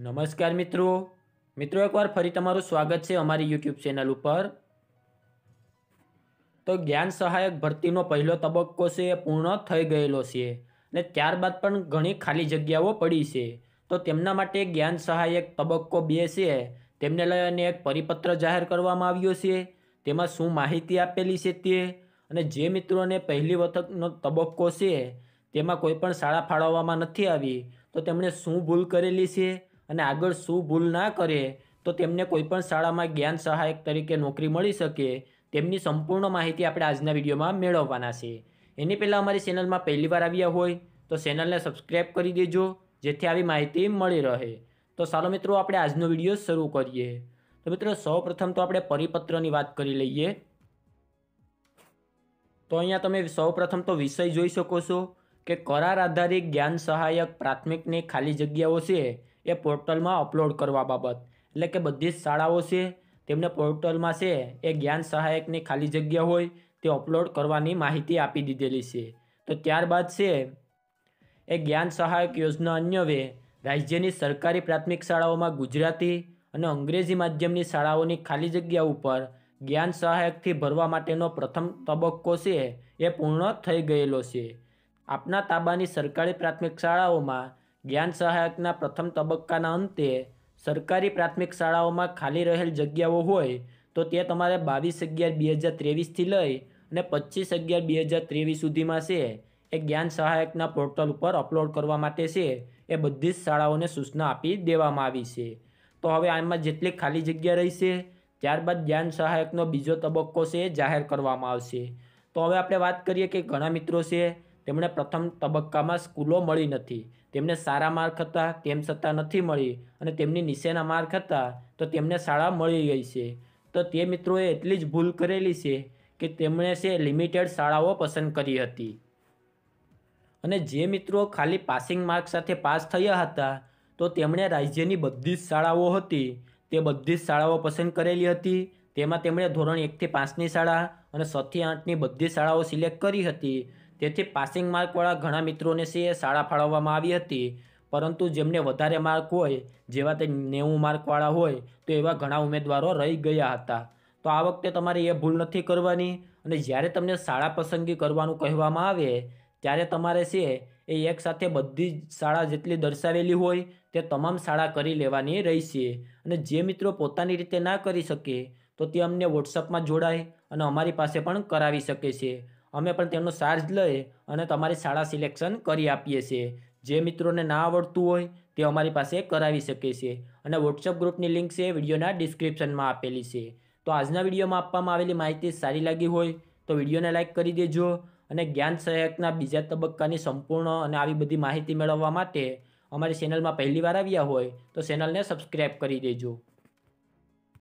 નમસ્કાર મિત્રો મિત્રો એકવાર ફરી તમારું સ્વાગત છે અમારી યુટ્યુબ ચેનલ ઉપર તો જ્ઞાન સહાયક ભરતીનો પહેલો તબક્કો છે એ પૂર્ણ થઈ ગયેલો છે અને ત્યારબાદ પણ ઘણી ખાલી જગ્યાઓ પડી છે તો તેમના માટે જ્ઞાન સહાયક તબક્કો બે છે તેમને લઈને એક પરિપત્ર જાહેર કરવામાં આવ્યો છે તેમાં શું માહિતી આપેલી છે તે અને જે મિત્રોને પહેલી વખતનો તબક્કો છે તેમાં કોઈ પણ શાળા ફાળવવામાં નથી આવી તો તેમણે શું ભૂલ કરેલી છે અને આગળ શું ભૂલ ના કરે તો તેમને કોઈપણ શાળામાં જ્ઞાન સહાયક તરીકે નોકરી મળી શકે તેમની સંપૂર્ણ માહિતી આપણે આજના વિડીયોમાં મેળવવાના છે એની પહેલાં અમારી ચેનલમાં પહેલીવાર આવ્યા હોય તો ચેનલને સબસ્ક્રાઈબ કરી દેજો જેથી આવી માહિતી મળી રહે તો સારો મિત્રો આપણે આજનો વિડીયો શરૂ કરીએ તો મિત્રો સૌપ્રથમ તો આપણે પરિપત્રની વાત કરી લઈએ તો અહીંયા તમે સૌપ્રથમ તો વિષય જોઈ શકો છો કે કરાર આધારિત જ્ઞાન સહાયક પ્રાથમિકની ખાલી જગ્યાઓ છે એ પોર્ટલમાં અપલોડ કરવા બાબત એટલે કે બધી જ શાળાઓ છે તેમને પોર્ટલમાં છે એ જ્ઞાન સહાયકની ખાલી જગ્યા હોય તે અપલોડ કરવાની માહિતી આપી દીધેલી છે તો ત્યારબાદ છે એ જ્ઞાન સહાયક યોજના અન્યવે રાજ્યની સરકારી પ્રાથમિક શાળાઓમાં ગુજરાતી અને અંગ્રેજી માધ્યમની શાળાઓની ખાલી જગ્યા ઉપર જ્ઞાન સહાયકથી ભરવા માટેનો પ્રથમ તબક્કો છે એ પૂર્ણ થઈ ગયેલો છે આપના તાબાની સરકારી પ્રાથમિક શાળાઓમાં જ્ઞાન સહાયકના પ્રથમ તબક્કાના અંતે સરકારી પ્રાથમિક શાળાઓમાં ખાલી રહેલ જગ્યાઓ હોય તો તે તમારે બાવીસ અગિયાર બે હજાર ત્રેવીસથી લઈ અને પચીસ અગિયાર બે હજાર ત્રેવીસ સુધીમાં છે એ જ્ઞાન સહાયકના પોર્ટલ ઉપર અપલોડ કરવા માટે છે એ બધી જ શાળાઓને સૂચના આપી દેવામાં આવી છે તો હવે આમાં જેટલી ખાલી જગ્યા રહી ત્યારબાદ જ્ઞાન સહાયકનો બીજો તબક્કો છે એ જાહેર કરવામાં આવશે તો હવે આપણે વાત કરીએ કે ઘણા મિત્રો છે તેમણે પ્રથમ તબક્કામાં સ્કૂલો મળી નથી તેમને સારા માર્ક હતા તેમ છતાં નથી મળી અને તેમની નીચેના માર્ક હતા તો તેમને શાળા મળી ગઈ છે તો તે મિત્રોએ એટલી જ ભૂલ કરેલી છે કે તેમણે છે લિમિટેડ શાળાઓ પસંદ કરી હતી અને જે મિત્રો ખાલી પાસિંગ માર્ક સાથે પાસ થયા હતા તો તેમણે રાજ્યની બધી જ શાળાઓ હતી તે બધી જ શાળાઓ પસંદ કરેલી હતી તેમાં તેમણે ધોરણ એકથી પાંચની શાળા અને છથી આઠની બધી શાળાઓ સિલેક્ટ કરી હતી તેથી પાસિંગ માર્કવાળા ઘણા મિત્રોને છે શાળા ફાળવવામાં આવી હતી પરંતુ જેમને વધારે માર્ક હોય જેવા તે નેવું માર્કવાળા હોય તો એવા ઘણા ઉમેદવારો રહી ગયા હતા તો આ વખતે તમારે એ ભૂલ નથી કરવાની અને જ્યારે તમને શાળા પસંદગી કરવાનું કહેવામાં આવે ત્યારે તમારે છે એ એકસાથે બધી જ શાળા જેટલી દર્શાવેલી હોય તે તમામ શાળા કરી લેવાની રહેશે અને જે મિત્રો પોતાની રીતે ના કરી શકે તો તે અમને વોટ્સઅપમાં જોડાય અને અમારી પાસે પણ કરાવી શકે છે અમે પણ તેમનો ચાર્જ લઈ અને તમારી શાળા સિલેક્શન કરી આપીએ છીએ જે મિત્રોને ના આવડતું હોય તે અમારી પાસે કરાવી શકે છે અને વોટ્સઅપ ગ્રુપની લિંક છે વિડીયોના ડિસ્ક્રિપ્શનમાં આપેલી છે તો આજના વિડીયોમાં આપવામાં આવેલી માહિતી સારી લાગી હોય તો વિડીયોને લાઇક કરી દેજો અને જ્ઞાન સહાયકના બીજા તબક્કાની સંપૂર્ણ અને આવી બધી માહિતી મેળવવા માટે અમારી ચેનલમાં પહેલીવાર આવ્યા હોય તો ચેનલને સબસ્ક્રાઈબ કરી દેજો